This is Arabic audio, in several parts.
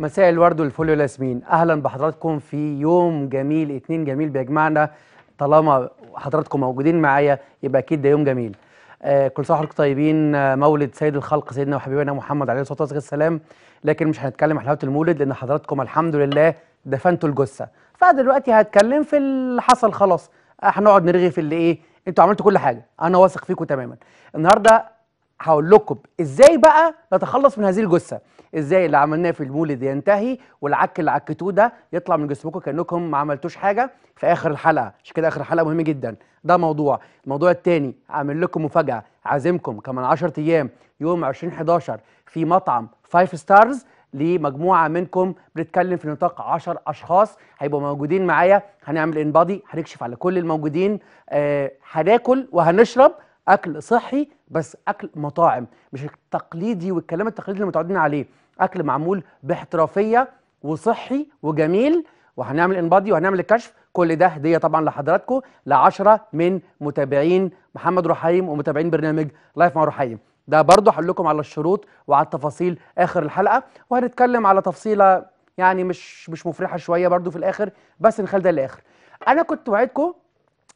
مساء الورد والفل والياسمين اهلا بحضراتكم في يوم جميل اتنين جميل بيجمعنا طالما حضراتكم موجودين معايا يبقى اكيد ده يوم جميل آه كل سنه وحضراتكم طيبين آه مولد سيد الخلق سيدنا وحبيبنا محمد عليه الصلاه والسلام لكن مش هنتكلم عن حلاوه المولد لان حضراتكم الحمد لله دفنتوا الجثه فدلوقتي هتكلم في اللي حصل خلاص هنقعد نرغي في اللي ايه انتوا عملتوا كل حاجه انا واثق فيكم تماما النهارده هقول لكم ازاي بقى نتخلص من هذه الجثه ازاي اللي عملناه في المولد ينتهي والعك اللي عكتوه ده يطلع من جسمكم كانكم ما عملتوش حاجه في اخر الحلقه عشان كده اخر الحلقه مهم جدا ده موضوع الموضوع الثاني عامل لكم مفاجاه عازمكم كمان 10 ايام يوم 20 11 في مطعم 5 ستارز لمجموعه منكم بنتكلم في نطاق 10 اشخاص هيبقوا موجودين معايا هنعمل انبادي هنكشف على كل الموجودين آه هناكل وهنشرب اكل صحي بس اكل مطاعم مش التقليدي والكلام التقليدي اللي متعودين عليه اكل معمول باحترافيه وصحي وجميل وهنعمل انبادي وهنعمل الكشف كل ده هديه طبعا لحضراتكم لعشرة من متابعين محمد رحيم ومتابعين برنامج لايف مع رحيم ده برضه هقول لكم على الشروط وعلى التفاصيل اخر الحلقه وهنتكلم على تفصيله يعني مش مش مفرحه شويه برضه في الاخر بس نخلي ده للاخر انا كنت وعدكم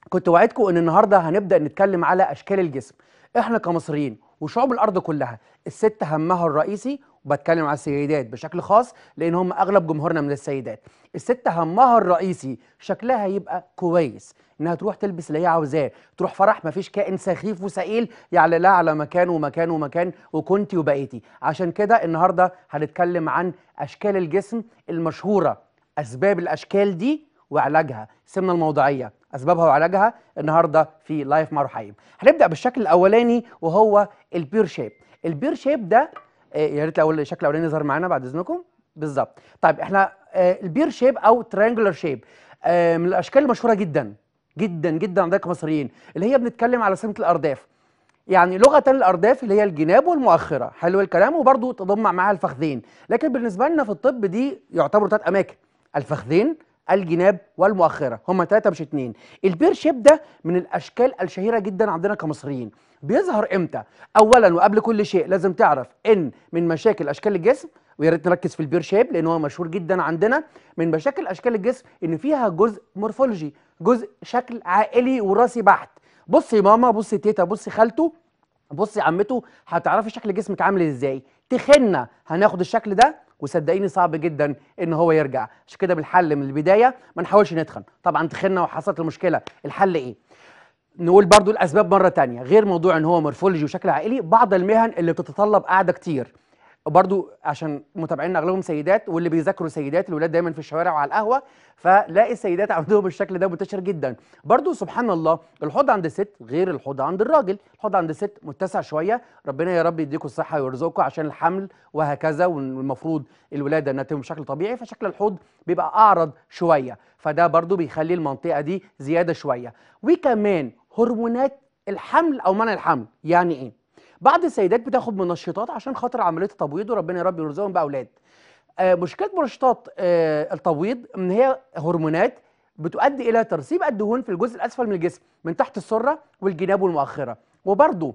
كنت وعدكم ان النهارده هنبدا نتكلم على اشكال الجسم احنا كمصريين وشعوب الارض كلها الست همها الرئيسي وبتكلم على السيدات بشكل خاص لان هم اغلب جمهورنا من السيدات الست همها الرئيسي شكلها يبقى كويس انها تروح تلبس اللي هي عاوزاه تروح فرح مفيش كائن سخيف وسائل يعلى لها على مكان ومكان ومكان وكنتي وبقيتي عشان كده النهارده هنتكلم عن اشكال الجسم المشهوره اسباب الاشكال دي وعلاجها سمنا الموضعيه اسبابها وعلاجها النهارده في لايف مع رحيم هنبدا بالشكل الاولاني وهو البير شيب البير شيب ده آه، يا ريت الاول الشكل الاولاني يظهر معانا بعد اذنكم بالظبط طيب احنا آه، البير شيب او تريانجولار آه، شيب من الاشكال المشهوره جدا جدا جدا عند المصريين اللي هي بنتكلم على سمه الارداف يعني لغه الارداف اللي هي الجناب والمؤخره حلو الكلام وبرضه تضم معاها الفخذين لكن بالنسبه لنا في الطب دي يعتبروا ثلاث اماكن الفخذين الجناب والمؤخره هما ثلاثه مش اتنين البير شيب ده من الاشكال الشهيره جدا عندنا كمصريين بيظهر امتى اولا وقبل كل شيء لازم تعرف ان من مشاكل اشكال الجسم ويا ريت نركز في البير شيب لان هو مشهور جدا عندنا من مشاكل اشكال الجسم ان فيها جزء مورفولوجي جزء شكل عائلي وراثي بحت بصي ماما بصي تيتا بصي خالته بصي عمته هتعرفي شكل جسمك عامل ازاي تخنه هناخد الشكل ده وصدقيني صعب جدا ان هو يرجع عشان كده بالحل من البدايه ما نحاولش نتخن طبعا تخنا وحصلت المشكله الحل ايه نقول برضو الاسباب مره تانية غير موضوع ان هو مورفولوجي وشكل عائلي بعض المهن اللي بتتطلب قعده كتير برضو عشان متابعينا اغلبهم سيدات واللي بيذاكروا سيدات الولاد دايما في الشوارع وعلى القهوه فلاقي السيدات عندهم الشكل ده منتشر جدا برضو سبحان الله الحوض عند الست غير الحوض عند الراجل الحوض عند الست متسع شويه ربنا يا رب يديكم الصحه ويرزقكم عشان الحمل وهكذا والمفروض الولاده انها تتم بشكل طبيعي فشكل الحوض بيبقى اعرض شويه فده برضو بيخلي المنطقه دي زياده شويه وكمان هرمونات الحمل او منع الحمل يعني ايه بعض السيدات بتاخد منشطات عشان خاطر عمليه التبويض وربنا يا رب يرزقهم باولاد آه، مشكله منشطات آه، التبويض ان هي هرمونات بتؤدي الى ترسيب الدهون في الجزء الاسفل من الجسم من تحت السره والجناب والمؤخره وبرضه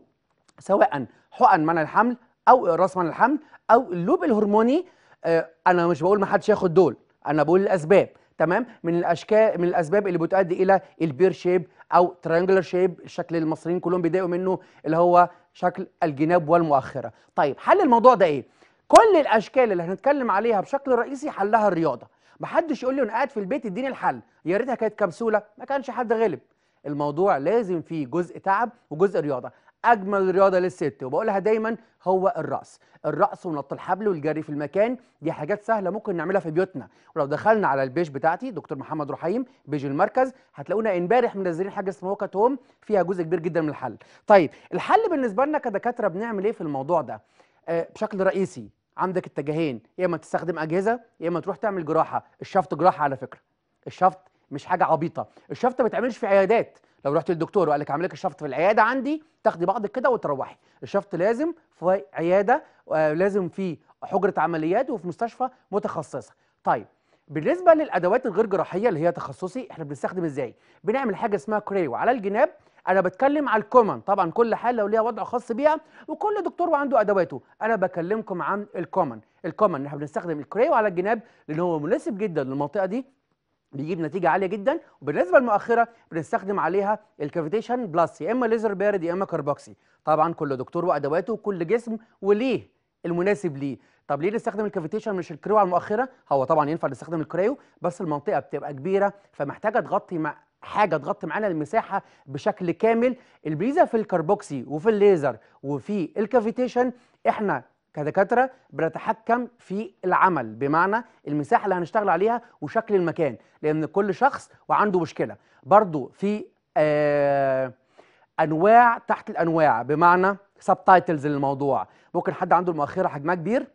سواء حقن منع الحمل او راس منع الحمل او اللوب الهرموني آه، انا مش بقول ما حدش ياخد دول انا بقول الاسباب تمام من الاشكال من الاسباب اللي بتؤدي الى البير شيب او ترانجلر شيب الشكل اللي المصريين كلهم بيضايقوا منه اللي هو شكل الجناب والمؤخره طيب حل الموضوع ده ايه كل الاشكال اللي هنتكلم عليها بشكل رئيسي حلها الرياضه محدش يقول لي انا قاعد في البيت اديني الحل يا ريتها كانت كبسوله ما كانش حد غلب الموضوع لازم فيه جزء تعب وجزء رياضه اجمل رياضه للست وبقولها دايما هو الرقص الرقص ونط الحبل والجري في المكان دي حاجات سهله ممكن نعملها في بيوتنا ولو دخلنا على البيج بتاعتي دكتور محمد رحيم بيج المركز هتلاقونا امبارح منزلين حاجه اسمها وقت هوم فيها جزء كبير جدا من الحل طيب الحل بالنسبه لنا كدكاتره بنعمل ايه في الموضوع ده آه بشكل رئيسي عندك اتجاهين يا اما تستخدم اجهزه يا اما تروح تعمل جراحه الشفط جراحه على فكره الشفط مش حاجه عبيطه الشفطه ما بتعملش في عيادات لو رحت للدكتور وقال لك اعمل لك الشفط في العياده عندي تاخدي بعضك كده وتروحي الشفط لازم في عياده ولازم آه، في حجره عمليات وفي مستشفى متخصصه طيب بالنسبه للادوات الغير جراحيه اللي هي تخصصي احنا بنستخدم ازاي بنعمل حاجه اسمها كريو على الجناب انا بتكلم على الكومن طبعا كل حاله وليها وضع خاص بيها وكل دكتور وعنده ادواته انا بكلمكم عن الكومن الكومن احنا بنستخدم الكريو على الجناب لان هو مناسب جدا للمنطقه دي بيجيب نتيجه عاليه جدا وبالنسبه للمؤخره بنستخدم عليها الكافيتيشن بلس يا اما ليزر بارد يا اما كربوكسي طبعا كل دكتور وادواته وكل جسم وليه المناسب ليه طب ليه نستخدم الكافيتيشن مش الكريو على المؤخره هو طبعا ينفع نستخدم الكريو بس المنطقه بتبقى كبيره فمحتاجه تغطي مع حاجه تغطي معانا المساحه بشكل كامل الميزه في الكربوكسي وفي الليزر وفي الكافيتيشن احنا كدكاتره بنتحكم في العمل بمعنى المساحه اللي هنشتغل عليها وشكل المكان لان كل شخص وعنده مشكله برضو في آه انواع تحت الانواع بمعنى سب تايتلز للموضوع ممكن حد عنده المؤخره حجمها كبير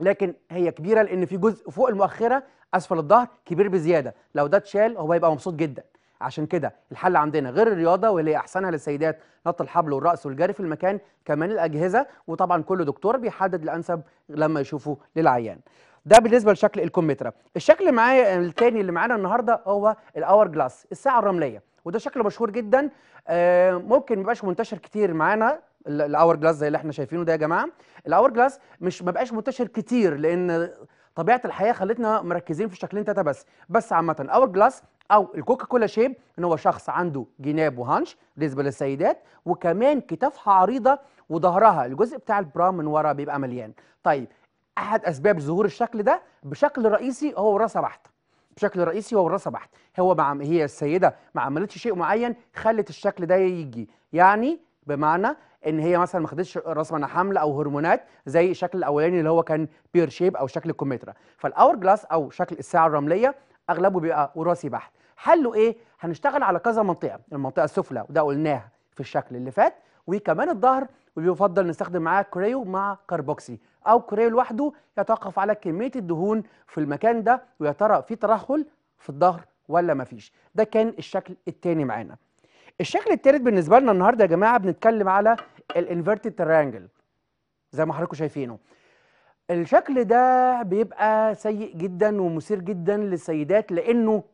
لكن هي كبيره لان في جزء فوق المؤخره اسفل الظهر كبير بزياده لو ده اتشال هو هيبقى مبسوط جدا عشان كده الحل عندنا غير الرياضه واللي احسنها للسيدات نط الحبل والرأس والجري في المكان كمان الأجهزة وطبعا كل دكتور بيحدد الأنسب لما يشوفه للعيان ده بالنسبه لشكل الكمترا الشكل معايا الثاني اللي معانا النهارده هو الاور جلاس الساعه الرمليه وده شكل مشهور جدا آه، ممكن ما يبقاش منتشر كتير معانا الاور جلاس زي اللي احنا شايفينه ده يا جماعه الاور جلاس مش ما بقاش منتشر كتير لان طبيعه الحياه خلتنا مركزين في شكلين ثلاثه بس بس عامه اور جلاس او الكوكا كولا شيب ان هو شخص عنده جناب وهانش بالنسبه للسيدات وكمان كتافها عريضه وظهرها الجزء بتاع البرا من ورا بيبقى مليان طيب احد اسباب ظهور الشكل ده بشكل رئيسي هو وراثه بحته بشكل رئيسي هو وراثه بحت هو مع هي السيده ما عملتش شيء معين خلت الشكل ده يجي يعني بمعنى ان هي مثلا ما خدتش راس معنى حمل او هرمونات زي الشكل الاولاني اللي هو كان بير شيب او شكل الكمثرى فالاور جلاس او شكل الساعه الرمليه اغلبه بيبقى وراثي بحت حله ايه هنشتغل على كذا منطقه المنطقه السفلى وده قلناها في الشكل اللي فات وكمان الظهر وبيفضل نستخدم معاه كريو مع كربوكسي او كريو لوحده يتوقف على كميه الدهون في المكان ده ويا ترى في ترهل في الظهر ولا مفيش ده كان الشكل الثاني معانا الشكل الثالث بالنسبه لنا النهارده يا جماعه بنتكلم على الانفيرتد ترانجل زي ما حضراتكم شايفينه الشكل ده بيبقى سيء جدا ومثير جدا للسيدات لانه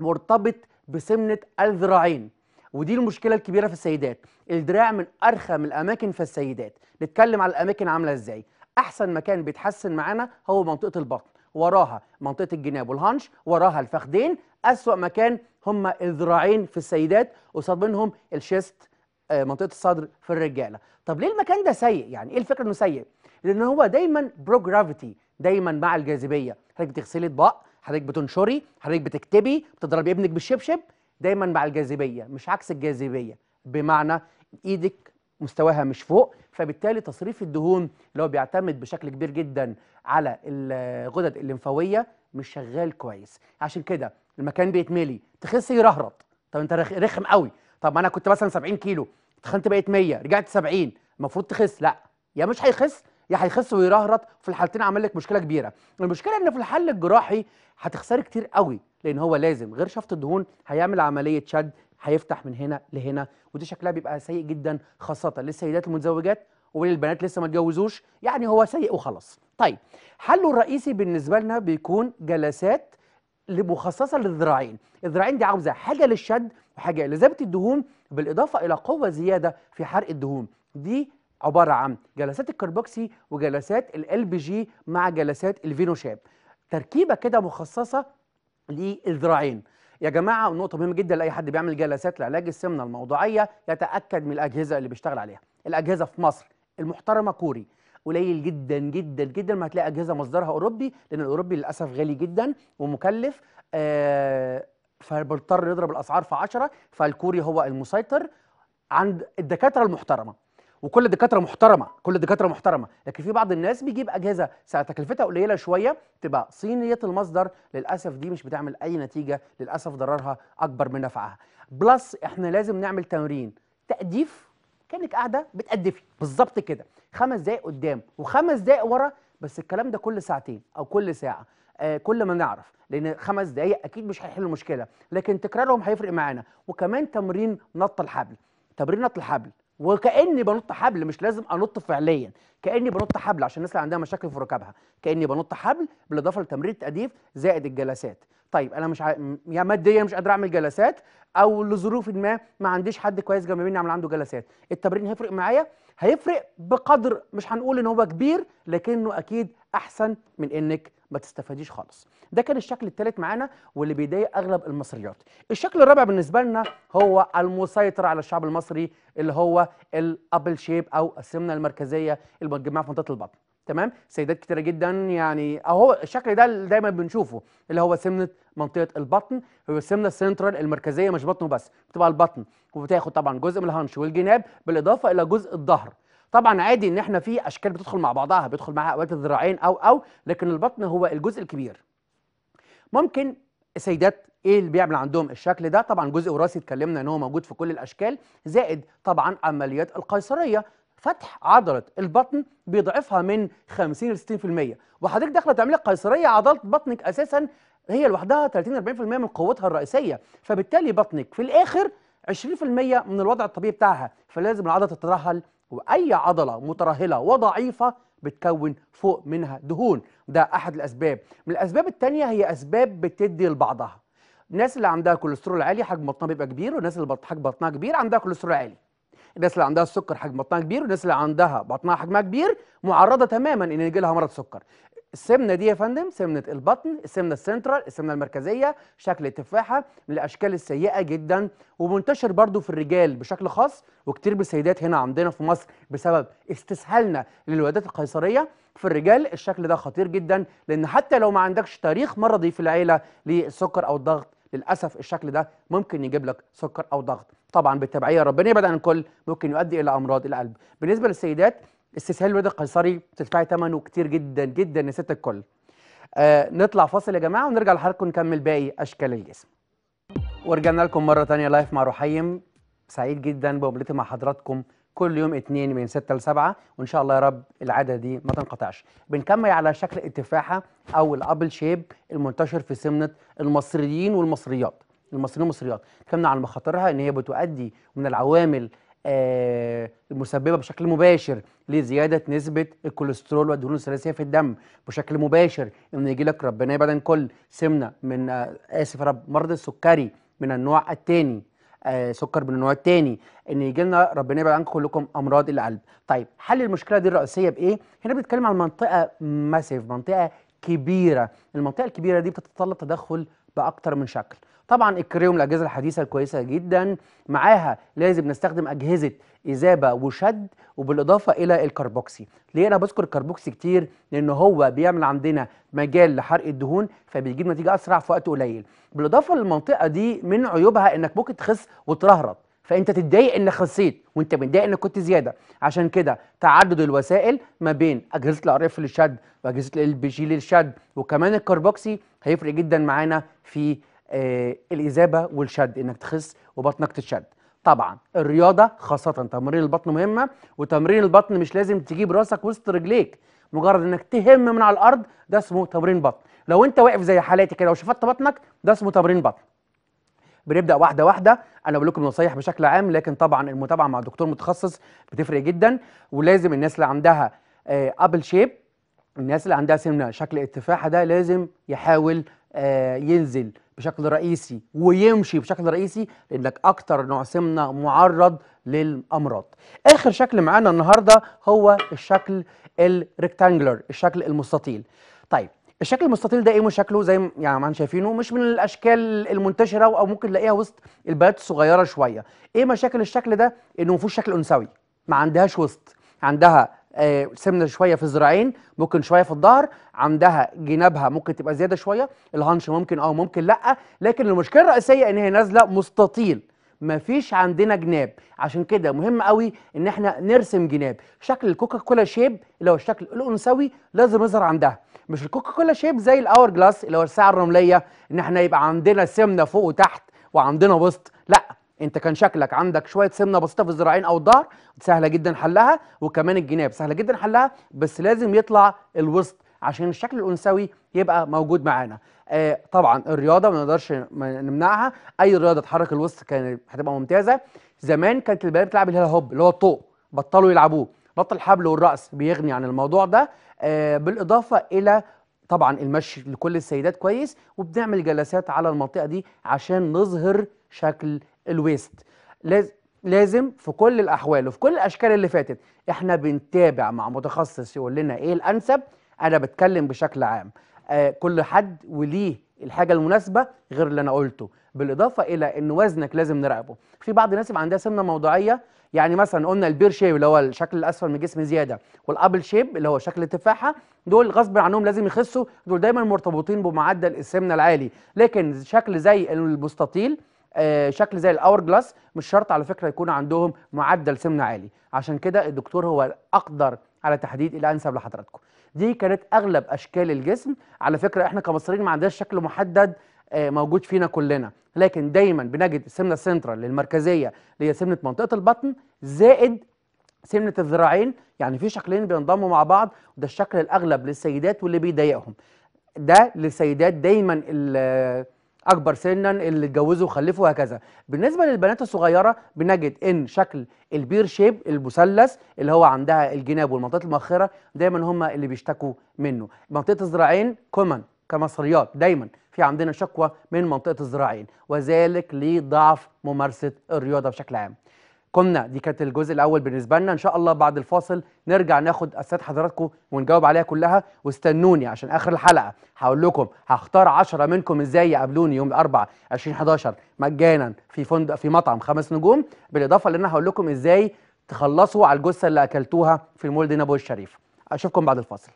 مرتبط بسمنه الذراعين ودي المشكله الكبيره في السيدات الدراع من ارخم الاماكن في السيدات نتكلم على الاماكن عامله ازاي احسن مكان بيتحسن معانا هو منطقه البطن وراها منطقه الجناب والهانش وراها الفخدين اسوا مكان هم الذراعين في السيدات قصاد منهم الشيست آه، منطقه الصدر في الرجاله طب ليه المكان ده سيء يعني ايه الفكره انه سيء لان هو دايما برو جرافيتي دايما مع الجاذبيه حضرتك بتغسلي اطباق حضرتك بتنشري حضرتك بتكتبي بتضربي ابنك بالشبشب دايما مع الجاذبيه مش عكس الجاذبيه بمعنى ايدك مستواها مش فوق فبالتالي تصريف الدهون اللي هو بيعتمد بشكل كبير جدا على الغدد الليمفاويه مش شغال كويس عشان كده المكان بيتملي تخس يرهرط طب انت رخم قوي طب ما انا كنت مثلا 70 كيلو تخنت بقيت 100 رجعت 70 المفروض تخس لا يا مش هيخس يا هيخس ويرهرط في الحالتين عامل لك مشكله كبيره المشكله ان في الحل الجراحي هتخسري كتير قوي لان هو لازم غير شفط الدهون هيعمل عمليه شد هيفتح من هنا لهنا ودي شكلها بيبقى سيء جدا خاصه للسيدات المتزوجات وللبنات لسه ما اتجوزوش يعني هو سيء وخلاص طيب حله الرئيسي بالنسبه لنا بيكون جلسات مخصصه للذراعين الذراعين دي عاوزه حاجه للشد وحاجه لزبط الدهون بالاضافه الى قوه زياده في حرق الدهون دي عباره عن جلسات الكربوكسي وجلسات ال جي مع جلسات الفينوشاب تركيبه كده مخصصه للذراعين يا جماعه ونقطه مهمه جدا لاي حد بيعمل جلسات لعلاج السمنه الموضوعية يتاكد من الاجهزه اللي بيشتغل عليها الاجهزه في مصر المحترمه كوري قليل جدا جدا جدا ما هتلاقي اجهزه مصدرها اوروبي لان الاوروبي للاسف غالي جدا ومكلف آه فبنضطر نضرب الاسعار في 10 فالكوري هو المسيطر عند الدكاتره المحترمه وكل الدكاتره محترمه كل الدكاتره محترمه لكن في بعض الناس بيجيب اجهزه ساعه تكلفتها قليله شويه تبقى صينيه المصدر للاسف دي مش بتعمل اي نتيجه للاسف ضررها اكبر من نفعها بلس احنا لازم نعمل تمرين تاديف كانك قاعده بتقدفي بالظبط كده خمس دقائق قدام وخمس دقائق ورا بس الكلام ده كل ساعتين او كل ساعه آه كل ما نعرف لان خمس دقائق اكيد مش هيحل المشكله لكن تكرارهم هيفرق معانا وكمان تمرين نط الحبل تمرين نط الحبل وكاني بنط حبل مش لازم انط فعليا كاني بنط حبل عشان الناس اللي عندها مشاكل في ركبها كاني بنط حبل بالاضافه لتمرين التاديف زائد الجلسات طيب انا مش ع... يا ماديا مش قادر اعمل جلسات او لظروف ما ما عنديش حد كويس جنب مني اعمل عنده جلسات التمرين هيفرق معايا هيفرق بقدر مش هنقول ان هو كبير لكنه اكيد احسن من انك ما تستفاديش خالص ده كان الشكل الثالث معانا واللي بيضايق اغلب المصريات الشكل الرابع بالنسبه لنا هو المسيطر على الشعب المصري اللي هو الابل شيب او السمنه المركزيه المتجمعه في منطقه البطن تمام سيدات كتيره جدا يعني اهو الشكل ده اللي دايما بنشوفه اللي هو سمنه منطقه البطن هو السمنه السنترال المركزيه مش بطنه بس بتبقى البطن وبتاخد طبعا جزء من الهانش والجناب بالاضافه الى جزء الظهر طبعا عادي ان احنا في اشكال بتدخل مع بعضها بيدخل معاها اوقات الذراعين او او لكن البطن هو الجزء الكبير ممكن السيدات ايه اللي بيعمل عندهم الشكل ده طبعا جزء وراثي اتكلمنا ان هو موجود في كل الاشكال زائد طبعا عمليات القيصريه فتح عضله البطن بيضعفها من 50 ل 60% وحضرتك داخله تعملي قيصريه عضله بطنك اساسا هي لوحدها 30 40% من قوتها الرئيسيه فبالتالي بطنك في الاخر 20% من الوضع الطبيعي بتاعها فلازم العضله تترهل واي عضله مترهله وضعيفه بتكون فوق منها دهون ده احد الاسباب من الاسباب الثانيه هي اسباب بتدي لبعضها الناس اللي عندها كوليسترول عالي حجم بطنها بيبقى كبير والناس اللي حجم بطنها كبير عندها كوليسترول عالي الناس اللي عندها السكر حجم بطنها كبير والناس اللي عندها بطنها حجمها كبير معرضه تماما ان يجي لها مرض سكر السمنه دي يا فندم سمنه البطن السمنه السنترال السمنه المركزيه شكل التفاحه من الاشكال السيئه جدا ومنتشر برضو في الرجال بشكل خاص وكتير بالسيدات هنا عندنا في مصر بسبب استسهالنا للولادات القيصريه في الرجال الشكل ده خطير جدا لان حتى لو ما عندكش تاريخ مرضي في العيله للسكر او الضغط للاسف الشكل ده ممكن يجيب لك سكر او ضغط طبعا بالتبعيه الربانيه يبعد عن الكل ممكن يؤدي الى امراض القلب بالنسبه للسيدات استسهال الولاد القيصري بتدفعي ثمنه كتير جدا جدا يا ست الكل آه نطلع فاصل يا جماعه ونرجع لحضراتكم نكمل باقي اشكال الجسم ورجعنا لكم مره ثانيه لايف مع رحيم سعيد جدا بمقابلتي مع حضراتكم كل يوم اثنين من 6 ل 7 وان شاء الله يا رب العاده دي ما تنقطعش بنكمل على شكل التفاحه او الابل شيب المنتشر في سمنه المصريين والمصريات المصريين والمصريات اتكلمنا عن مخاطرها ان هي بتؤدي من العوامل آه المسببه بشكل مباشر لزياده نسبه الكوليسترول والدهون الثلاثيه في الدم بشكل مباشر ان يجي لك ربنا يبعد كل سمنه من آه اسف يا رب مرض السكري من النوع الثاني آه، سكر من النوع الثاني ان يجي لنا ربنا يبعد عنكم كلكم امراض القلب طيب حل المشكله دي الرئيسيه بايه هنا بنتكلم عن منطقه ماسيف منطقه كبيره المنطقه الكبيره دي بتتطلب تدخل باكتر من شكل طبعا الكريوم الاجهزه الحديثه الكويسه جدا معاها لازم نستخدم اجهزه اذابه وشد وبالاضافه الى الكربوكسي ليه انا بذكر الكربوكسي كتير لان هو بيعمل عندنا مجال لحرق الدهون فبيجيب نتيجه اسرع في وقت قليل بالاضافه للمنطقه دي من عيوبها انك ممكن تخس وترهرط فانت تتضايق انك خسيت وانت متضايق انك كنت زياده عشان كده تعدد الوسائل ما بين اجهزه الار اف للشد واجهزه ال بي جي للشد وكمان الكربوكسي هيفرق جدا معانا في آه الاذابه والشد انك تخس وبطنك تتشد طبعا الرياضه خاصه تمرين البطن مهمه وتمرين البطن مش لازم تجيب راسك وسط رجليك مجرد انك تهم من على الارض ده اسمه تمرين بطن لو انت واقف زي حالاتي كده وشفطت بطنك ده اسمه تمرين بطن بنبدا واحده واحده انا بقول لكم نصايح بشكل عام لكن طبعا المتابعه مع دكتور متخصص بتفرق جدا ولازم الناس اللي عندها آه، ابل شيب الناس اللي عندها سمنه شكل التفاحه ده لازم يحاول آه، ينزل بشكل رئيسي ويمشي بشكل رئيسي لانك اكتر نوع سمنه معرض للامراض اخر شكل معانا النهارده هو الشكل الريكتانجلر الشكل المستطيل طيب الشكل المستطيل ده ايه شكله زي يعني ما شايفينه مش من الاشكال المنتشره او ممكن تلاقيها وسط البنات الصغيره شويه ايه مشاكل الشكل ده انه ما فيهوش شكل انثوي ما عندهاش وسط عندها آه سمنه شويه في الذراعين ممكن شويه في الظهر عندها جنابها ممكن تبقى زياده شويه الهانش ممكن او آه، ممكن لا لكن المشكله الرئيسيه ان هي نازله مستطيل مفيش عندنا جناب عشان كده مهم قوي ان احنا نرسم جناب شكل الكوكا كولا شيب اللي هو الشكل الانثوي لازم يظهر عندها مش الكوكا كولا شيب زي الاور جلاس اللي هو الساعه الرمليه ان احنا يبقى عندنا سمنه فوق وتحت وعندنا وسط لا انت كان شكلك عندك شويه سمنه بسيطه في الذراعين او الظهر سهله جدا حلها وكمان الجناب سهله جدا حلها بس لازم يطلع الوسط عشان الشكل الانثوي يبقى موجود معانا آه طبعا الرياضه ما نقدرش نمنعها اي رياضه تحرك الوسط كانت هتبقى ممتازه زمان كانت البنات بتلعب الهلا هوب اللي هو الطوق بطلوا يلعبوه ربط الحبل والرأس بيغني عن الموضوع ده آه، بالإضافة إلى طبعا المشي لكل السيدات كويس وبنعمل جلسات على المنطقة دي عشان نظهر شكل الويست لازم في كل الأحوال وفي كل الأشكال اللي فاتت احنا بنتابع مع متخصص يقول لنا ايه الأنسب أنا بتكلم بشكل عام آه، كل حد وليه الحاجه المناسبه غير اللي انا قلته بالاضافه الى ان وزنك لازم نراقبه في بعض الناس يبقى عندها سمنه موضوعية يعني مثلا قلنا البير شيب اللي هو الشكل الاسفل من الجسم زياده والابل شيب اللي هو شكل التفاحه دول غصب عنهم لازم يخسوا دول دايما مرتبطين بمعدل السمنه العالي لكن شكل زي المستطيل آه شكل زي الاور جلاس مش شرط على فكره يكون عندهم معدل سمنه عالي عشان كده الدكتور هو اقدر على تحديد الانسب لحضراتكم دي كانت اغلب اشكال الجسم على فكره احنا كمصريين ما عندناش شكل محدد آه، موجود فينا كلنا لكن دايما بنجد السمنه السنترال المركزيه اللي هي سمنه منطقه البطن زائد سمنه الذراعين يعني في شكلين بينضموا مع بعض وده الشكل الاغلب للسيدات واللي بيضايقهم ده للسيدات دايما اكبر سنا اللي اتجوزوا وخلفوا وهكذا بالنسبه للبنات الصغيره بنجد ان شكل البير شيب المثلث اللي هو عندها الجناب والمنطقه المؤخره دايما هم اللي بيشتكوا منه منطقه الذراعين كومن كمصريات دايما في عندنا شكوى من منطقه الذراعين وذلك لضعف ممارسه الرياضه بشكل عام كنا دي كانت الجزء الاول بالنسبه لنا ان شاء الله بعد الفاصل نرجع ناخد اسئله حضراتكم ونجاوب عليها كلها واستنوني عشان اخر الحلقه هقول لكم هختار 10 منكم ازاي يقابلوني يوم الاربعاء 20 11 مجانا في فندق في مطعم خمس نجوم بالاضافه لان انا هقول لكم ازاي تخلصوا على الجثه اللي اكلتوها في المول دينابو الشريف اشوفكم بعد الفاصل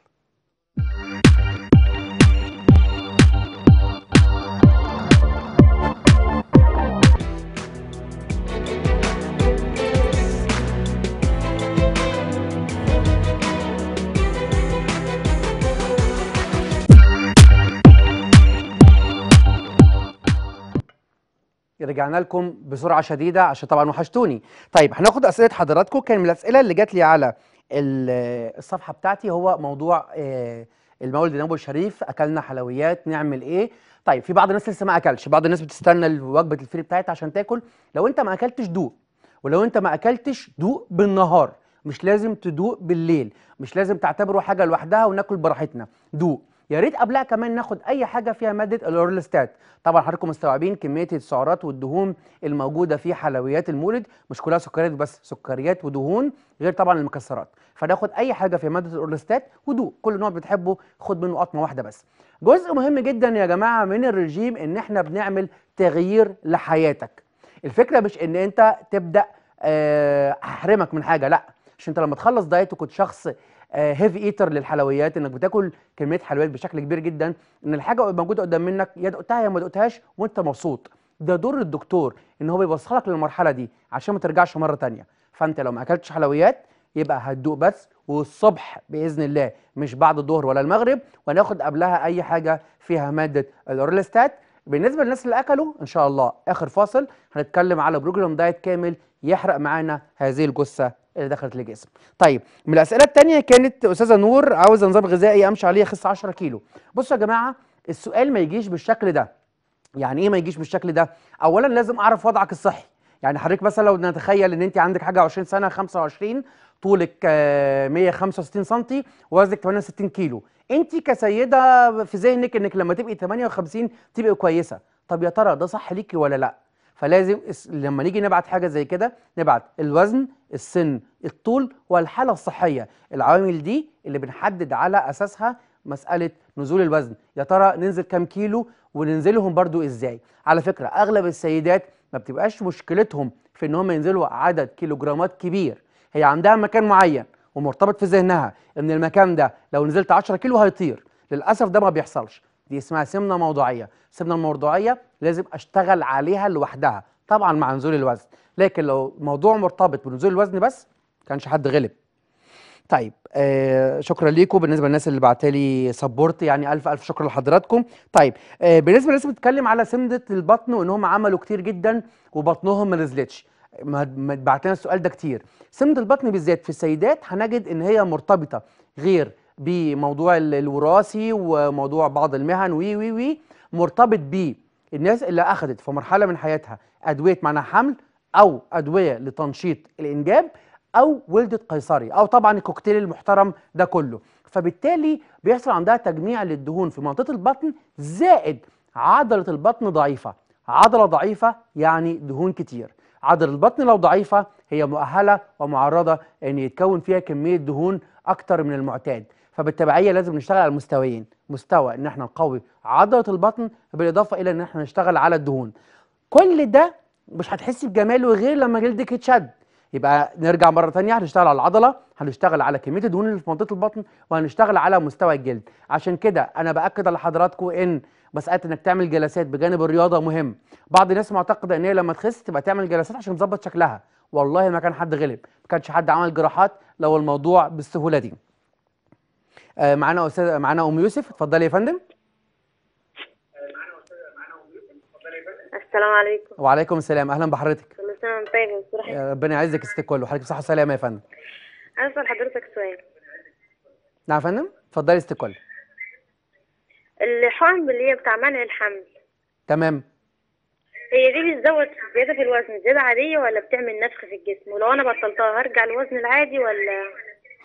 رجعنا لكم بسرعه شديده عشان طبعا وحشتوني طيب هناخد اسئله حضراتكم كان من الاسئله اللي جات لي على الصفحه بتاعتي هو موضوع آه، المولد النبوي الشريف اكلنا حلويات نعمل ايه طيب في بعض الناس لسه ما اكلش بعض الناس بتستنى وجبه الفري بتاعتها عشان تاكل لو انت ما اكلتش دوق ولو انت ما اكلتش دوق بالنهار مش لازم تدوق بالليل مش لازم تعتبره حاجه لوحدها وناكل براحتنا دوق يا ريت قبلها كمان ناخد اي حاجه فيها ماده الاورلستات طبعا حضراتكم مستوعبين كميه السعرات والدهون الموجوده في حلويات المولد مش كلها سكريات بس سكريات ودهون غير طبعا المكسرات فناخد اي حاجه فيها ماده الاورلستات هدوء كل نوع بتحبه خد منه قطمه واحده بس جزء مهم جدا يا جماعه من الرجيم ان احنا بنعمل تغيير لحياتك الفكره مش ان انت تبدا آه، احرمك من حاجه لا عشان انت لما تخلص دايت وكنت شخص هيفي ايتر للحلويات انك بتاكل كميه حلويات بشكل كبير جدا ان الحاجه موجوده قدام منك يا دقتها يا ما دقتهاش وانت مبسوط ده دور الدكتور ان هو بيوصلك للمرحله دي عشان ما ترجعش مره تانية فانت لو ما اكلتش حلويات يبقى هتدوق بس والصبح باذن الله مش بعد الظهر ولا المغرب وناخد قبلها اي حاجه فيها ماده الاورلستات بالنسبه للناس اللي اكلوا ان شاء الله اخر فاصل هنتكلم على بروجرام دايت كامل يحرق معانا هذه الجثه اللي دخلت الجسم طيب من الاسئله الثانيه كانت استاذه نور عاوزه نظام غذائي امشي عليه اخس 10 كيلو بصوا يا جماعه السؤال ما يجيش بالشكل ده يعني ايه ما يجيش بالشكل ده اولا لازم اعرف وضعك الصحي يعني حضرتك مثلا لو نتخيل ان انت عندك حاجه 20 سنه 25 طولك 165 سم ووزنك 68 كيلو انت كسيده في ذهنك انك لما تبقي 58 تبقي كويسه طب يا ترى ده صح ليكي ولا لا فلازم لما نيجي نبعت حاجه زي كده نبعت الوزن السن الطول والحاله الصحيه العوامل دي اللي بنحدد على اساسها مساله نزول الوزن يا ترى ننزل كم كيلو وننزلهم برضو ازاي على فكره اغلب السيدات ما بتبقاش مشكلتهم في ان هم ينزلوا عدد كيلوغرامات كبير هي عندها مكان معين ومرتبط في ذهنها ان المكان ده لو نزلت 10 كيلو هيطير للاسف ده ما بيحصلش دي اسمها سمنه موضوعيه السمنه الموضوعيه لازم اشتغل عليها لوحدها طبعا مع نزول الوزن لكن لو موضوع مرتبط بنزول الوزن بس كانش حد غلب طيب آه شكرا ليكم بالنسبه للناس اللي لي سبورت يعني الف الف شكر لحضراتكم طيب آه بالنسبه للناس بتتكلم على سمنه البطن وان هم عملوا كتير جدا وبطنهم ما نزلتش بعت لنا السؤال ده كتير سمنه البطن بالذات في السيدات هنجد ان هي مرتبطه غير بموضوع الوراثي وموضوع بعض المهن وي وي وي مرتبط بالناس اللي اخذت في مرحله من حياتها ادويه معناها حمل او ادويه لتنشيط الانجاب او ولدت قيصري او طبعا الكوكتيل المحترم ده كله فبالتالي بيحصل عندها تجميع للدهون في منطقه البطن زائد عضله البطن ضعيفه عضله ضعيفه يعني دهون كتير عضله البطن لو ضعيفه هي مؤهله ومعرضه ان يتكون فيها كميه دهون اكتر من المعتاد فبالتبعيه لازم نشتغل على مستويين مستوى ان احنا نقوي عضله البطن بالاضافه الى ان احنا نشتغل على الدهون كل ده مش هتحسي بجماله غير لما جلدك يتشد يبقى نرجع مره ثانيه هنشتغل على العضله هنشتغل على كميه الدهون اللي في منطقه البطن وهنشتغل على مستوى الجلد عشان كده انا باكد لحضراتكم ان مساله انك تعمل جلسات بجانب الرياضه مهم بعض الناس معتقده ان هي لما تخس تبقى تعمل جلسات عشان تظبط شكلها والله ما كان حد غلب ما كانش حد عمل جراحات لو الموضوع بالسهوله دي آه، معانا استاذ معانا ام يوسف اتفضلي يا فندم السلام عليكم وعليكم السلام اهلا بحضرتك كل سنه وانت طيب ربنا يعزك يا ست الكل وحضرتك بصحه وسلامه يا فندم عايز اسال حضرتك سؤال نعم يا فندم اتفضلي يا ست الكل الحقن اللي هي بتاع منع الحمل تمام هي دي بتزود زياده في الوزن زياده عاديه ولا بتعمل نفخ في الجسم ولو انا بطلتها هرجع الوزن العادي ولا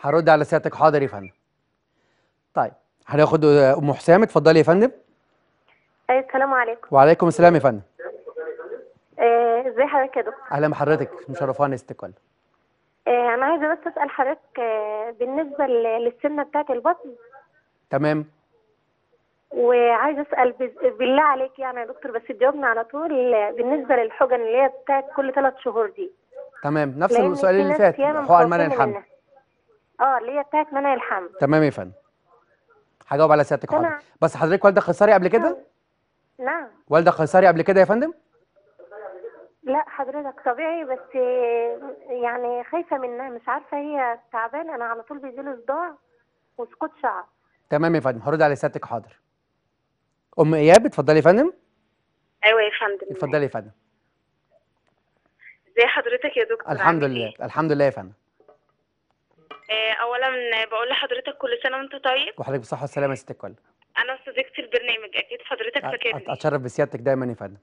هرد على سيادتك حاضر يا فندم طيب هناخد ام حسام اتفضلي يا فندم السلام عليكم وعليكم السلام يا فندم آه، ازي حضرتك يا دكتور اهلا بحضرتك مشرفانا استقلال آه، انا عايزه بس اسال حضرتك آه، بالنسبه للسنه بتاعت البطن تمام وعايزه اسال بالله عليك يعني يا دكتور بس تجاوبني على طول بالنسبه للحجن اللي هي بتاعت كل ثلاث شهور دي تمام نفس السؤال اللي فات حقن منع الحمل اه اللي هي بتاعت منع الحمل تمام يا فندم هجاوب على سيادتك حاضر بس حضرتك والدك خساري قبل كده؟ نعم. نعم والدك خساري قبل كده يا فندم؟ لا حضرتك طبيعي بس يعني خايفه منها مش عارفه هي تعبانه انا على طول بيجي لي صداع وسقوط شعر تمام يا فندم هرد على سيادتك حاضر ام اياب اتفضلي يا فندم ايوه يا فندم اتفضلي يا فندم ازي حضرتك يا دكتور الحمد إيه؟ لله الحمد لله يا فندم آه، اولا بقول لحضرتك كل سنه وانت طيب وحضرتك بصحه وسلامه يا ست الكل انا صديقتي البرنامج اكيد حضرتك فاكرني اتشرف بسيادتك دايما يا فندم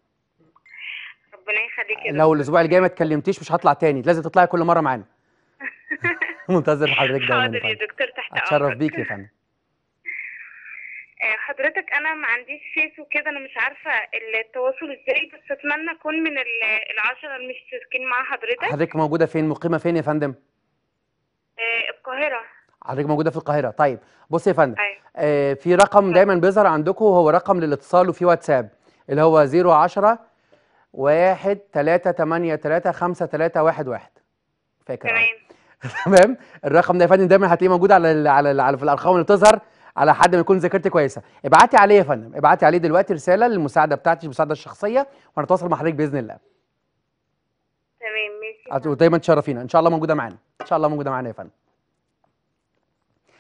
ربنا يخليك آه، لو الاسبوع الجاي ما اتكلمتيش مش هطلع تاني لازم تطلعي كل مره معانا منتظر حضرتك دايما حاضر يا دكتور تحت امرك اتشرف بيك يا فندم آه، حضرتك انا ما عنديش فيس وكده انا مش عارفه التواصل ازاي بس اتمنى اكون من العشره المشتركين مع حضرتك حضرتك موجوده فين مقيمه فين يا فندم آه، القاهرة حضرتك موجودة في القاهرة طيب بص يا فندم أيوة. آه في رقم نعم. دايما بيظهر عندكم هو رقم للاتصال وفي واتساب اللي هو 010 واحد تلاتة تمانية تلاتة خمسة تلاتة واحد واحد فاكر تمام تمام الرقم ده يا فندم دايما هتلاقيه موجود على الـ على الـ على في الارقام اللي بتظهر على حد ما يكون ذاكرتي كويسه ابعتي عليه يا فندم ابعتي عليه دلوقتي رساله للمساعده بتاعتي المساعده الشخصيه وهنتواصل مع حضرتك باذن الله ودايما تشرفينا ان شاء الله موجوده معانا ان شاء الله موجوده معانا يا فندم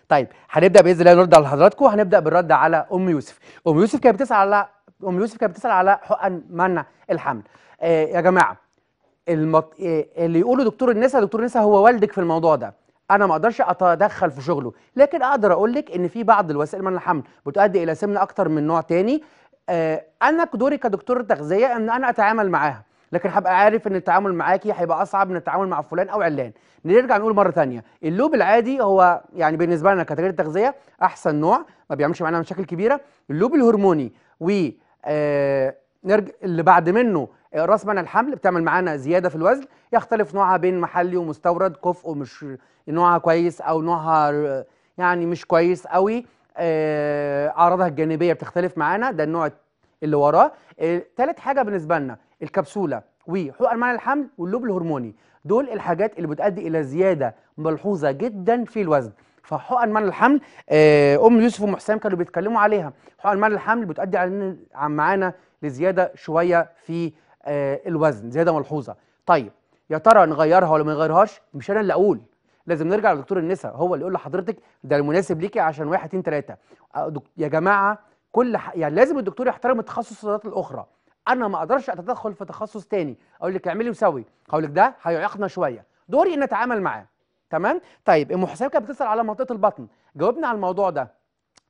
طيب هنبدا باذن الله نرد على حضراتكم هنبدا بالرد على ام يوسف ام يوسف كانت بتسال على ام يوسف كانت بتسال على حقن منع الحمل آه يا جماعه المط... آه اللي يقوله دكتور النساء دكتور النساء هو والدك في الموضوع ده انا ما اقدرش اتدخل في شغله لكن اقدر اقول لك ان في بعض الوسائل منع الحمل بتؤدي الى سمنه اكتر من نوع تاني آه انا دوري كدكتور تغذيه ان انا اتعامل معاها لكن هبقى عارف ان التعامل معاكي هيبقى اصعب من التعامل مع فلان او علان نرجع نقول مره ثانيه اللوب العادي هو يعني بالنسبه لنا كتغيير التغذيه احسن نوع ما بيعملش معانا مشاكل كبيره اللوب الهرموني و آه نرجع اللي بعد منه آه، راس منع الحمل بتعمل معانا زياده في الوزن يختلف نوعها بين محلي ومستورد كفء مش نوعها كويس او نوعها آه، يعني مش كويس قوي آه، اعراضها الجانبيه بتختلف معانا ده النوع اللي وراه آه، تالت حاجه بالنسبه لنا الكبسوله وحقن معنى الحمل واللوب الهرموني دول الحاجات اللي بتؤدي الى زياده ملحوظه جدا في الوزن فحقن معنى الحمل آه، ام يوسف ومحسام كانوا بيتكلموا عليها حقن معنى الحمل بتؤدي معانا لزياده شويه في آه، الوزن زياده ملحوظه طيب يا ترى نغيرها ولا ما نغيرهاش مش انا اللي اقول لازم نرجع لدكتور النساء هو اللي يقول لحضرتك ده المناسب ليكي عشان واحد اتنين تلاته يا جماعه كل ح... يعني لازم الدكتور يحترم التخصصات الاخرى انا ما اقدرش اتدخل في تخصص تاني اقول لك اعملي وسوي هقول لك ده هيعيقنا شويه دوري ان اتعامل معاه تمام طيب ام حسين كانت بتسال على منطقه البطن جاوبنا على الموضوع ده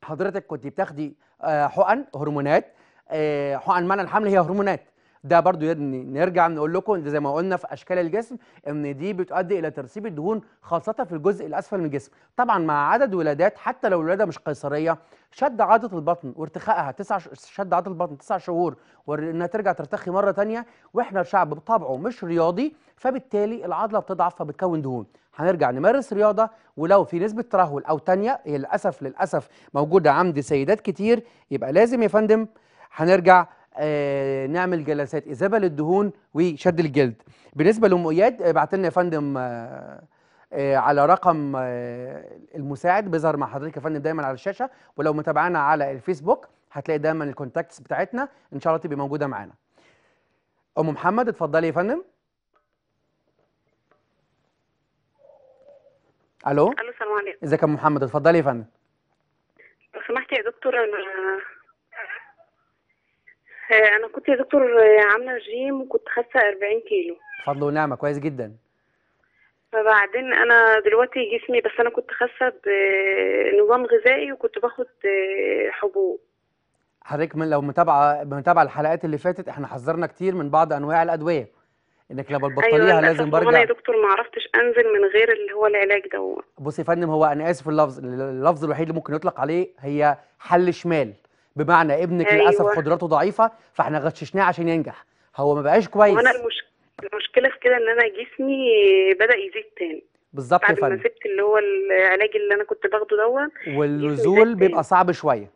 حضرتك كنت بتاخدي آه، حقن هرمونات آه، حقن منع الحمل هي هرمونات ده برضو نرجع نقول لكم زي ما قلنا في اشكال الجسم ان دي بتؤدي الى ترسيب الدهون خاصه في الجزء الاسفل من الجسم طبعا مع عدد ولادات حتى لو الولاده مش قيصريه شد عضله البطن وارتخائها تسع شد عضله البطن تسع شهور وانها ترجع ترتخي مره ثانيه واحنا شعب بطبعه مش رياضي فبالتالي العضله بتضعف فبتكون دهون هنرجع نمارس رياضه ولو في نسبه ترهل او تانية هي للاسف للاسف موجوده عند سيدات كتير يبقى لازم يا فندم هنرجع آه، نعمل جلسات اذابه للدهون وشد الجلد بالنسبه لام اياد آه، ابعت لنا يا فندم آه، على رقم المساعد بيظهر مع حضرتك يا فندم دايما على الشاشه ولو متابعنا على الفيسبوك هتلاقي دايما الكونتاكتس بتاعتنا ان شاء الله تبقى موجوده معانا ام محمد اتفضلي يا فندم الو الو السلام عليكم ازيك يا محمد اتفضلي يا فندم لو سمحت يا دكتور انا آه، انا كنت يا دكتور آه، عامله رجيم وكنت خاسه 40 كيلو فضل ونعمه كويس جدا فبعدين انا دلوقتي جسمي بس انا كنت خاسه بنظام غذائي وكنت باخد آه، حبوب حضرتك من لو متابعه متابعه الحلقات اللي فاتت احنا حذرنا كتير من بعض انواع الادويه انك لو بتبطليها أيوة لازم برجع انا يا دكتور ما عرفتش انزل من غير اللي هو العلاج دوت بصي يا فندم هو انا اسف اللفظ اللفظ الوحيد اللي ممكن يطلق عليه هي حل شمال بمعنى ابنك أيوة. للاسف قدراته ضعيفه فاحنا غششناه عشان ينجح هو ما بقاش كويس وانا المش... المشكله في كده ان انا جسمي بدا يزيد تاني بالظبط يا فندم بعد ما سبت اللي هو العلاج اللي انا كنت باخده دوت والنزول بيبقى صعب شويه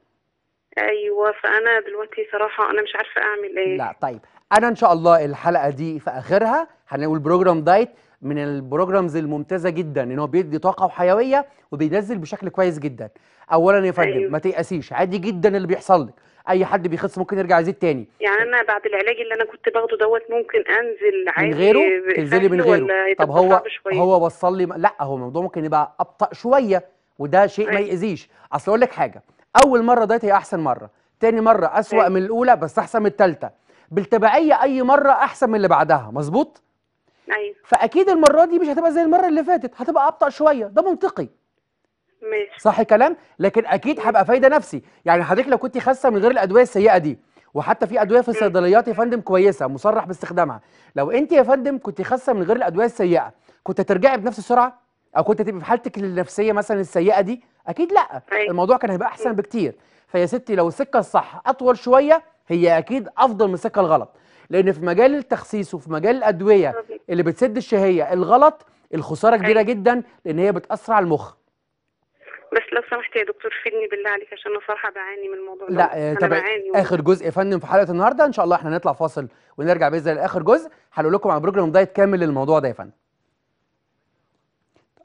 ايوه فانا دلوقتي صراحه انا مش عارفه اعمل ايه لا طيب انا ان شاء الله الحلقه دي في اخرها هنقول بروجرام دايت من البروجرامز الممتازه جدا ان هو بيدي طاقه وحيويه وبينزل بشكل كويس جدا اولا يا فندم أيوه. ما تيأسيش عادي جدا اللي بيحصل لك اي حد بيخس ممكن يرجع يزيد تاني يعني انا بعد العلاج اللي انا كنت باخده دوت ممكن انزل عادي من غيره تنزلي من غيره طب هو هو وصل لي لا هو الموضوع ممكن يبقى ابطا شويه وده شيء أيوه. ما يأذيش اصل اقول لك حاجه اول مره ديت هي احسن مره تاني مره اسوأ أيوه. من الاولى بس احسن من الثالثه بالتبعيه اي مره احسن من اللي بعدها مظبوط ايوه فاكيد المره دي مش هتبقى زي المره اللي فاتت هتبقى ابطا شويه ده منطقي ماشي صح الكلام لكن اكيد هبقى فايده نفسي يعني حضرتك لو كنت خاسه من غير الادويه السيئه دي وحتى في ادويه في الصيدليات يا فندم كويسه مصرح باستخدامها لو انت يا فندم كنت خاسه من غير الادويه السيئه كنت ترجعي بنفس السرعه او كنت تبقي في حالتك النفسيه مثلا السيئه دي اكيد لا أيوة. الموضوع كان هيبقى احسن بكتير فيا ستي لو السكه الصح اطول شويه هي اكيد افضل من السكه الغلط لان في مجال التخسيس وفي مجال الادويه اللي بتسد الشهيه الغلط الخساره كبيره أيوة. جدا لان هي بتاثر على المخ بس لو سمحت يا دكتور فيدني بالله عليك عشان انا صراحه بعاني من الموضوع ده لا طبعا اخر جزء يا فندم في حلقه النهارده ان شاء الله احنا نطلع فاصل ونرجع باذن الله لاخر جزء هنقول لكم عن بروجرام دايت كامل للموضوع ده يا فندم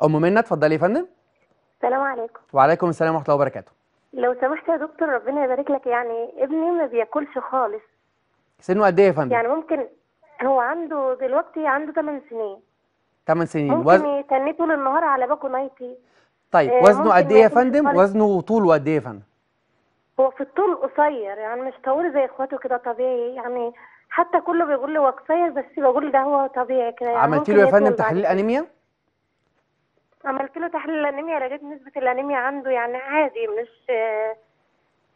ام منى اتفضلي يا فندم السلام عليكم وعليكم السلام ورحمه الله وبركاته لو سمحت يا دكتور ربنا يبارك لك يعني ابني ما بياكلش خالص سنه قد ايه يا فندم؟ يعني ممكن هو عنده دلوقتي عنده 8 سنين 8 سنين ممكن وز... يتنيه طول النهار على باكو نايتي طيب آه وزنه قد ايه يا فندم؟ وزنه وطوله قد ايه يا فندم؟ هو في الطول قصير يعني مش طويل زي اخواته كده طبيعي يعني حتى كله بيقول لي هو قصير بس بقول ده هو طبيعي كده يعني عملت له يا فندم تحليل انيميا؟ عملت له تحليل الانيميا لقيت نسبه الانيميا عنده يعني عادي مش آه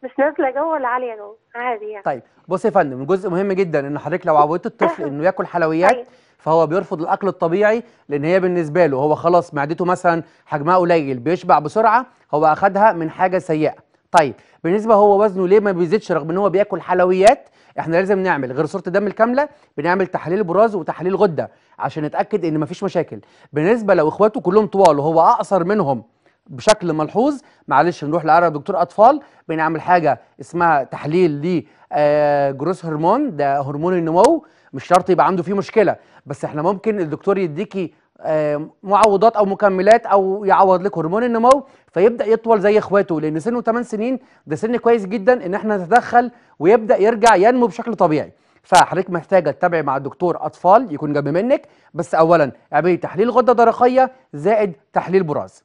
مش نازله جوه ولا عاليه جوه عادي يعني طيب بصي يا فندم جزء مهم جدا ان حضرتك لو عودت الطفل أه. انه ياكل حلويات طيب. فهو بيرفض الاكل الطبيعي لان هي بالنسبه له هو خلاص معدته مثلا حجمها قليل بيشبع بسرعه هو اخدها من حاجه سيئه طيب بالنسبه هو وزنه ليه ما بيزيدش رغم ان هو بياكل حلويات احنا لازم نعمل غير صوره الدم الكامله بنعمل تحليل براز وتحليل غده عشان نتاكد ان مفيش مشاكل بالنسبه لو اخواته كلهم طوال وهو اقصر منهم بشكل ملحوظ معلش نروح لقرا دكتور اطفال بنعمل حاجه اسمها تحليل لجروس آه، هرمون ده هرمون النمو مش شرط يبقى عنده فيه مشكله بس احنا ممكن الدكتور يديكي آه، معوضات او مكملات او يعوض لك هرمون النمو فيبدا يطول زي اخواته لان سنه 8 سنين ده سن كويس جدا ان احنا نتدخل ويبدا يرجع ينمو بشكل طبيعي فحضرتك محتاجه تتابعي مع الدكتور اطفال يكون جنب منك بس اولا اعملي تحليل غده درقيه زائد تحليل براز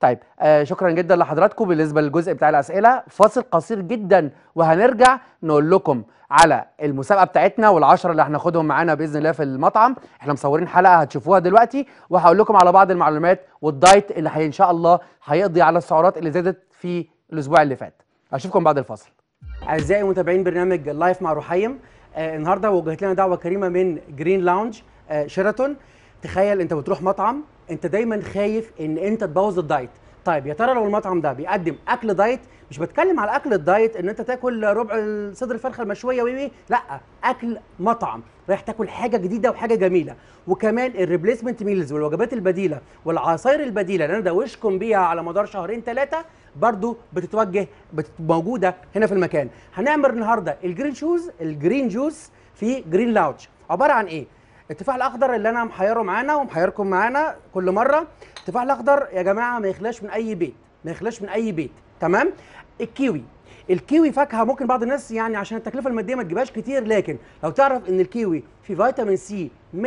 طيب آه شكرا جدا لحضراتكم بالنسبه للجزء بتاع الاسئله فاصل قصير جدا وهنرجع نقول لكم على المسابقه بتاعتنا والعشره اللي هناخدهم معانا باذن الله في المطعم احنا مصورين حلقه هتشوفوها دلوقتي وهقول لكم على بعض المعلومات والدايت اللي ان شاء الله هيقضي على السعرات اللي زادت في الاسبوع اللي فات اشوفكم بعد الفاصل اعزائي متابعين برنامج لايف مع روحيم آه النهارده وجهت لنا دعوه كريمه من جرين لاونج آه شيراتون تخيل انت بتروح مطعم انت دايما خايف ان انت تبوظ الدايت طيب يا ترى لو المطعم ده بيقدم اكل دايت مش بتكلم على اكل الدايت ان انت تاكل ربع صدر الفرخه المشويه وي لا اكل مطعم رايح تاكل حاجه جديده وحاجه جميله وكمان الريبليسمنت ميلز والوجبات البديله والعصاير البديله اللي انا دوشكم بيها على مدار شهرين ثلاثه برضو بتتوجه موجوده هنا في المكان هنعمل النهارده الجرين شوز الجرين جوس في جرين لاوتش عباره عن ايه التفاح الاخضر اللي انا محيره معانا ومحيركم معانا كل مره التفاح الاخضر يا جماعه ما يخلاش من اي بيت ما يخلاش من اي بيت تمام الكيوي الكيوي فاكهه ممكن بعض الناس يعني عشان التكلفه الماديه ما تجيبهاش كتير لكن لو تعرف ان الكيوي فيه فيتامين سي 150%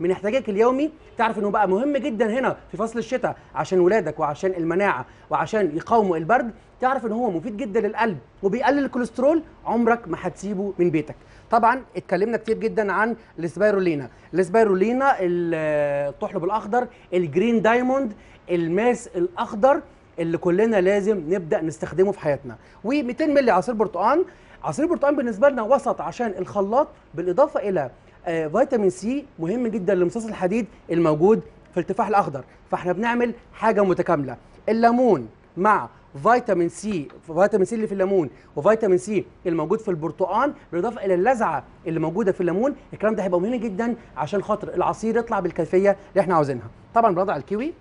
من احتياجك اليومي تعرف انه بقى مهم جدا هنا في فصل الشتاء عشان ولادك وعشان المناعه وعشان يقاوموا البرد تعرف ان هو مفيد جدا للقلب وبيقلل الكوليسترول عمرك ما هتسيبه من بيتك طبعا اتكلمنا كتير جدا عن السبايرولينا السبايرولينا الطحلب الاخضر الجرين دايموند الماس الاخضر اللي كلنا لازم نبدا نستخدمه في حياتنا و200 مللي عصير برتقان عصير البرتقان بالنسبه لنا وسط عشان الخلاط بالاضافه الى آه، فيتامين سي مهم جدا لامتصاص الحديد الموجود في التفاح الاخضر فاحنا بنعمل حاجه متكامله الليمون مع فيتامين سي فيتامين سي اللي في الليمون وفيتامين سي الموجود في البرتقال بالاضافه الى اللذعه اللي موجوده في الليمون الكلام ده هيبقى مهم جدا عشان خاطر العصير يطلع بالكيفيه اللي احنا عاوزينها طبعا بنضع الكيوي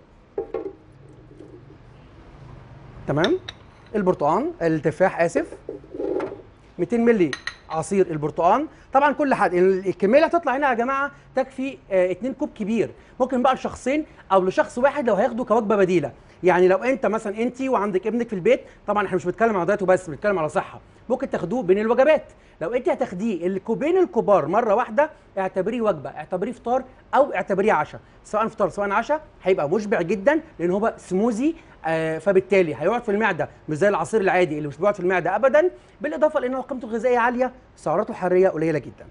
تمام البرتقال التفاح اسف 200 مللي عصير البرتقال طبعا كل حد الكميه اللي هتطلع هنا يا جماعه تكفي 2 آه، كوب كبير ممكن بقى لشخصين او لشخص واحد لو هياخده كوجبه بديله يعني لو انت مثلا انت وعندك ابنك في البيت طبعا احنا مش بنتكلم على دايت وبس بنتكلم على صحه ممكن تاخدوه بين الوجبات لو انت هتاخديه الكوبين الكبار مره واحده اعتبريه وجبه اعتبريه فطار او اعتبريه عشاء سواء فطار سواء عشاء هيبقى مشبع جدا لان هو سموزي آه فبالتالي هيقعد في المعده مش زي العصير العادي اللي مش بيقعد في المعده ابدا بالاضافه لان هو قيمته الغذائيه عاليه سعراته الحراريه قليله جدا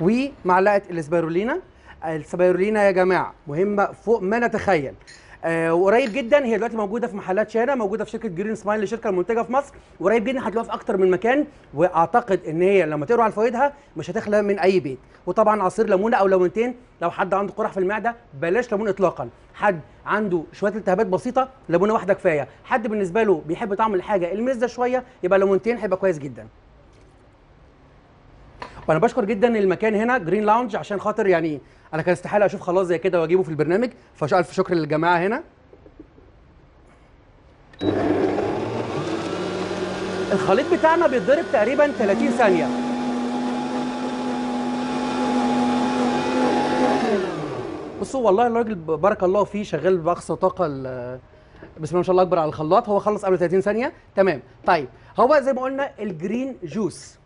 ومعلقه الاسبيرولينا السبايرولينا يا جماعه مهمه فوق ما نتخيل آه، وقريب جدا هي دلوقتي موجوده في محلات شارع موجوده في شركه جرين سمايل الشركه المنتجه في مصر وقريب جدا هتلاقوها في اكتر من مكان واعتقد ان هي لما تقروا على فوائدها مش هتخلى من اي بيت وطبعا عصير ليمونه او ليمونتين لو حد عنده قرح في المعده بلاش ليمون اطلاقا حد عنده شويه التهابات بسيطه ليمونه واحده كفايه حد بالنسبه له بيحب طعم الحاجه المزه شويه يبقى ليمونتين هيبقى كويس جدا وانا بشكر جدا المكان هنا جرين لاونج عشان خاطر يعني انا كان استحاله اشوف خلاص زي كده واجيبه في البرنامج فالف شكر للجماعه هنا الخليط بتاعنا بيتضرب تقريبا 30 ثانيه بصوا والله الراجل بارك الله فيه شغال باقصى طاقه بسم الله ما شاء الله اكبر على الخلاط هو خلص قبل 30 ثانيه تمام طيب هو زي ما قلنا الجرين جوس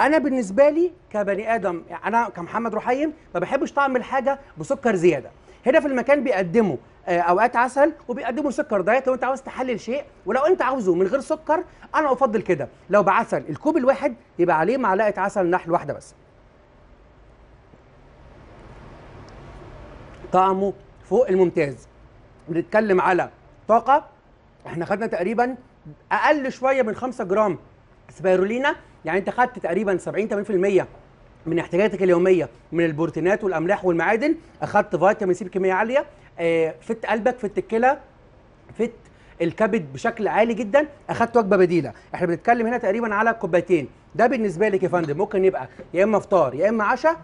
انا بالنسبه لي كبني ادم انا كمحمد رحيم ما بحبش طعم الحاجه بسكر زياده هنا في المكان بيقدموا آه، اوقات عسل وبيقدموا سكر دايت لو انت عاوز تحلل شيء ولو انت عاوزه من غير سكر انا افضل كده لو بعسل الكوب الواحد يبقى عليه معلقه عسل نحل واحده بس طعمه فوق الممتاز بنتكلم على طاقه احنا خدنا تقريبا اقل شويه من 5 جرام سبيرولينا يعني انت خدت تقريبا 70 80% من احتياجاتك اليوميه من البروتينات والاملاح والمعادن اخدت فيتامين سي بكميه عاليه آه، فت قلبك فت الكلى فت الكبد بشكل عالي جدا اخدت وجبه بديله احنا بنتكلم هنا تقريبا على كوبايتين ده بالنسبه لك يا فندم ممكن يبقى يا اما فطار يا اما عشاء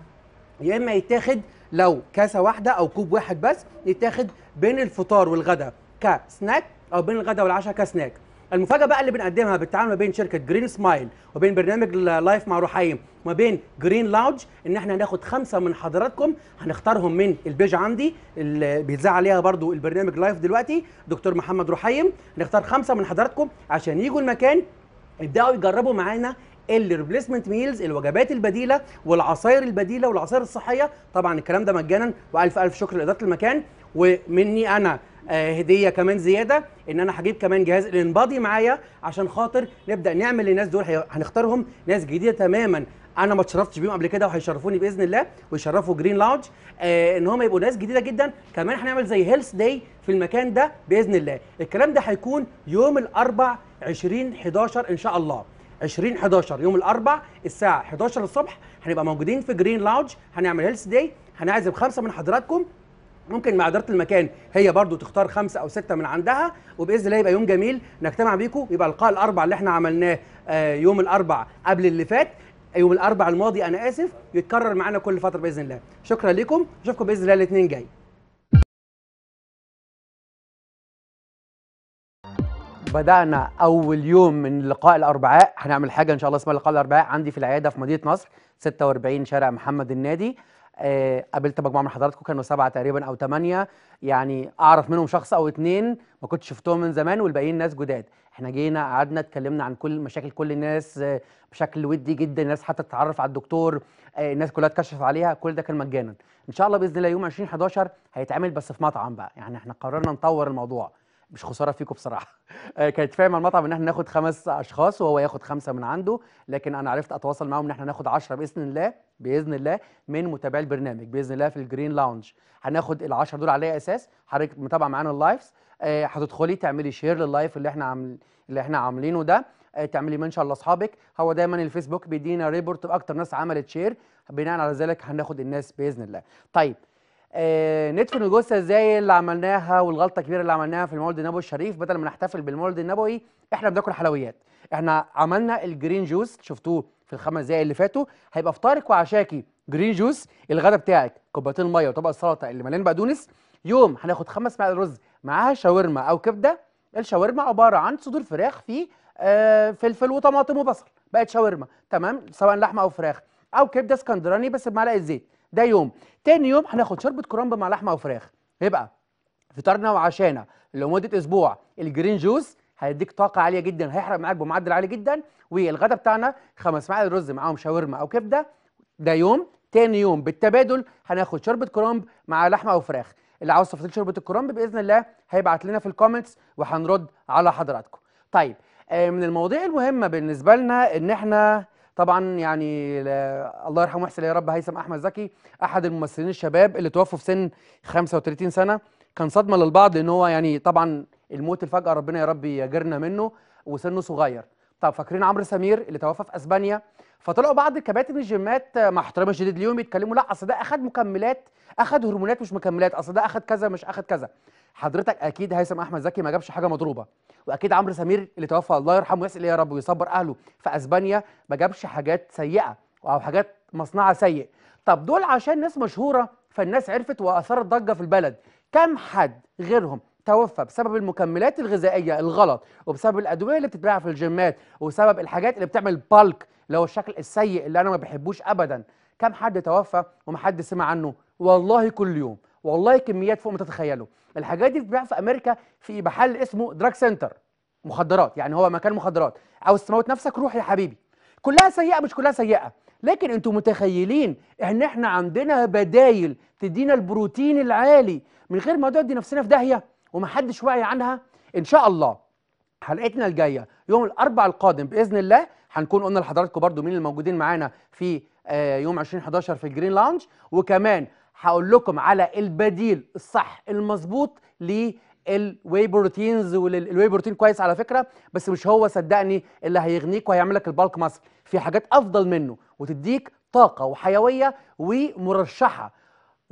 يا اما يتاخد لو كاسه واحده او كوب واحد بس يتاخد بين الفطار والغداء كسناك او بين الغداء والعشاء كسناك المفاجاه بقى اللي بنقدمها بالتعاون ما بين شركه جرين سمايل وبين برنامج لايف مع روحيم وما بين جرين لاودج ان احنا هناخد خمسه من حضراتكم هنختارهم من البيج عندي اللي بيتذاع عليها برضو البرنامج لايف دلوقتي دكتور محمد روحيم هنختار خمسه من حضراتكم عشان يجوا المكان يبداوا يجربوا معانا الريبليسمنت ميلز الوجبات البديله والعصاير البديله والعصاير الصحيه طبعا الكلام ده مجانا والف الف شكر لاداره المكان ومني انا آه، هديه كمان زياده ان انا هجيب كمان جهاز الانبادي معايا عشان خاطر نبدا نعمل للناس دول هنختارهم ناس جديده تماما انا ما اتشرفتش بيهم قبل كده وهيشرفوني باذن الله ويشرفوا جرين لاونج آه، ان هم يبقوا ناس جديده جدا كمان هنعمل زي هيلث داي في المكان ده باذن الله الكلام ده هيكون يوم الاربع 20 11 ان شاء الله 20 11 يوم الاربع الساعه 11 الصبح هنبقى موجودين في جرين لاونج هنعمل هيلث داي هنعزم خمسه من حضراتكم ممكن مع اداره المكان هي برضو تختار خمسه او سته من عندها وباذن الله يبقى يوم جميل نجتمع بيكم يبقى لقاء الاربع اللي احنا عملناه آه، يوم الاربع قبل اللي فات يوم الاربع الماضي انا اسف يتكرر معانا كل فتره باذن الله شكرا لكم اشوفكم باذن الله الاثنين جاي بدأنا أول يوم من لقاء الأربعاء هنعمل حاجة إن شاء الله اسمها لقاء الأربعاء عندي في العيادة في مدينة نصر 46 شارع محمد النادي آه، قابلت مجموعة من حضراتكم كانوا سبعة تقريبا أو ثمانية يعني أعرف منهم شخص أو اتنين ما كنتش شفتهم من زمان والباقيين ناس جداد احنا جينا قعدنا اتكلمنا عن كل مشاكل كل الناس آه، بشكل ودي جدا الناس حتى تتعرف على الدكتور آه، الناس كلها تكشف عليها كل ده كان مجانا ان شاء الله باذن الله يوم 20 11 هيتعمل بس في مطعم بقى يعني احنا قررنا نطور الموضوع مش خساره فيكم بصراحه آه، كانت فاهمه المطعم ان احنا ناخد خمس اشخاص وهو ياخد خمسه من عنده لكن انا عرفت اتواصل معاهم ان احنا ناخد 10 باذن الله باذن الله من متابعي البرنامج باذن الله في الجرين لاونج هناخد ال 10 دول على اساس حضرتك متابعه معانا اللايفز آه، هتدخلي تعملي شير لللايف اللي احنا عامل اللي احنا عاملينه ده آه، تعملي منشن لاصحابك هو دايما الفيسبوك بيدينا ريبورت اكتر ناس عملت شير بناء على ذلك هناخد الناس باذن الله طيب آه، ندفن الجثه ازاي اللي عملناها والغلطه الكبيره اللي عملناها في المولد النبوي الشريف بدل ما نحتفل بالمولد النبوي احنا بناكل حلويات احنا عملنا الجرين جوس شفتوه في الخمس دقايق اللي فاتوا هيبقى فطارك وعشاكي جرين جوس الغدا بتاعك كوبايتين ميه وطبق السلطه اللي مليان بقدونس يوم هناخد خمس معالق رز معاها شاورما او كبده الشاورما عباره عن صدور فراخ في آه فلفل وطماطم وبصل بقت شاورما تمام سواء لحمه او فراخ او كبده اسكندراني بس بمعلقه زيت ده يوم تاني يوم هناخد شوربه كرنب مع لحمه وفراخ يبقى فطارنا وعشانا لمده اسبوع الجرين جوز هيديك طاقه عاليه جدا هيحرق معاك بمعدل عالي جدا والغدا بتاعنا خمس معالق رز معاهم شاورما او كبده ده يوم تاني يوم بالتبادل هناخد شوربه كرنب مع لحمه او فراخ اللي عاوز تفاصيل شوربه الكرنب باذن الله هيبعت لنا في الكومنتس وهنرد على حضراتكم طيب آه، من المواضيع المهمه بالنسبه لنا ان احنا طبعا يعني الله يرحمه ويحسن يا رب هيثم احمد زكي احد الممثلين الشباب اللي توفوا في سن 35 سنه كان صدمه للبعض لان هو يعني طبعا الموت الفجأة ربنا يا رب يجرنا منه وسنه صغير طب فاكرين عمرو سمير اللي توفى في اسبانيا فطلعوا بعض الكباتن الجيمات مع احترامي الشديد ليهم يتكلموا لا اصل ده اخد مكملات اخد هرمونات مش مكملات اصل ده اخد كذا مش اخد كذا حضرتك اكيد هيثم احمد زكي ما جابش حاجه مضروبه واكيد عمرو سمير اللي توفى الله يرحمه ويسال يا رب ويصبر اهله في اسبانيا ما جابش حاجات سيئه او حاجات مصنعه سيء طب دول عشان ناس مشهوره فالناس عرفت واثارت ضجه في البلد كم حد غيرهم توفى بسبب المكملات الغذائيه الغلط وبسبب الادويه اللي بتتباع في الجيمات وبسبب الحاجات اللي بتعمل بالك اللي هو الشكل السيء اللي انا ما بحبوش ابدا كم حد توفى ومحد سمع عنه والله كل يوم والله كميات فوق ما تتخيلوا الحاجات دي بتتباع في امريكا في محل اسمه دراج سنتر مخدرات يعني هو مكان مخدرات عاوز تموت نفسك روح يا حبيبي كلها سيئه مش كلها سيئه لكن انتم متخيلين ان احنا عندنا بدايل تدينا البروتين العالي من غير ما نودي نفسنا في داهيه ومحدش واعي عنها ان شاء الله حلقتنا الجايه يوم الاربع القادم باذن الله هنكون قلنا لحضراتكم برضو مين الموجودين معانا في آه، يوم 20 11 في الجرين لانج وكمان هقول لكم على البديل الصح المظبوط للواي بروتينز والواي بروتين كويس على فكره بس مش هو صدقني اللي هيغنيك وهيعمل لك البالك ماسك في حاجات افضل منه وتديك طاقه وحيويه ومرشحه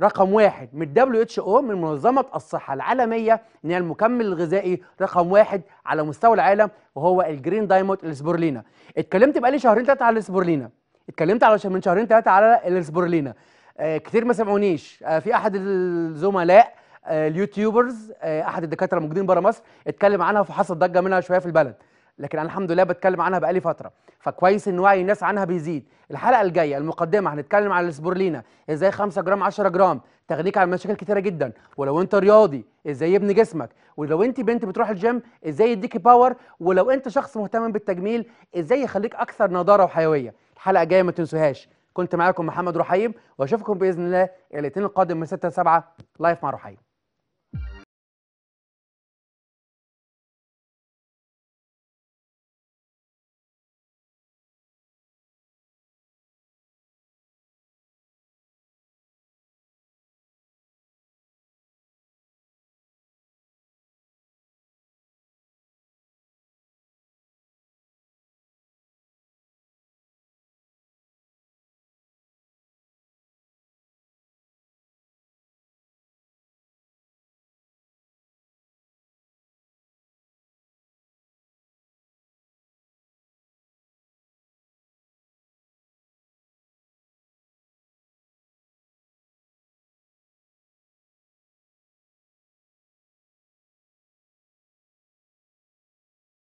رقم واحد من دبليو اتش او من منظمه الصحه العالميه ان هي المكمل الغذائي رقم واحد على مستوى العالم وهو الجرين دايموند الاسبرلينا اتكلمت بقالي شهرين ثلاثه على الاسبرلينا اتكلمت على من شهرين ثلاثه على الاسبرلينا آه، كتير ما سمعونيش آه، في احد الزملاء آه، اليوتيوبرز احد الدكاتره الموجودين بره مصر اتكلم عنها فحصل ضجه منها شويه في البلد لكن انا الحمد لله بتكلم عنها بقالي فتره فكويس ان وعي الناس عنها بيزيد الحلقه الجايه المقدمه هنتكلم عن السبورلينا ازاي 5 جرام 10 جرام تغنيك عن مشاكل كتيره جدا ولو انت رياضي ازاي يبني جسمك ولو انت بنت بتروح الجيم ازاي يديكي باور ولو انت شخص مهتم بالتجميل ازاي يخليك اكثر نضاره وحيويه الحلقه الجايه ما تنسوهاش كنت معاكم محمد رحيم واشوفكم باذن الله الاثنين القادم من 6 ل 7 لايف مع رحيم